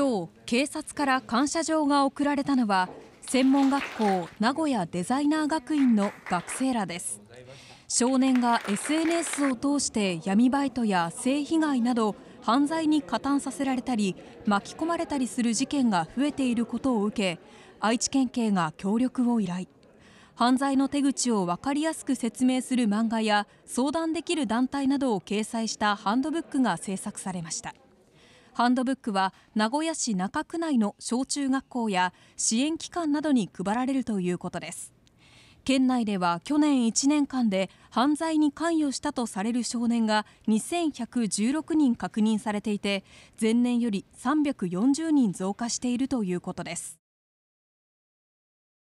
今日警察から感謝状が贈られたのは専門学校名古屋デザイナー学院の学生らです少年が SNS を通して闇バイトや性被害など犯罪に加担させられたり巻き込まれたりする事件が増えていることを受け愛知県警が協力を依頼犯罪の手口を分かりやすく説明する漫画や相談できる団体などを掲載したハンドブックが制作されました。ハンドブックは名古屋市中区内の小中学校や支援機関などに配られるということです。県内では去年1年間で犯罪に関与したとされる少年が2116人確認されていて前年より340人増加しているということです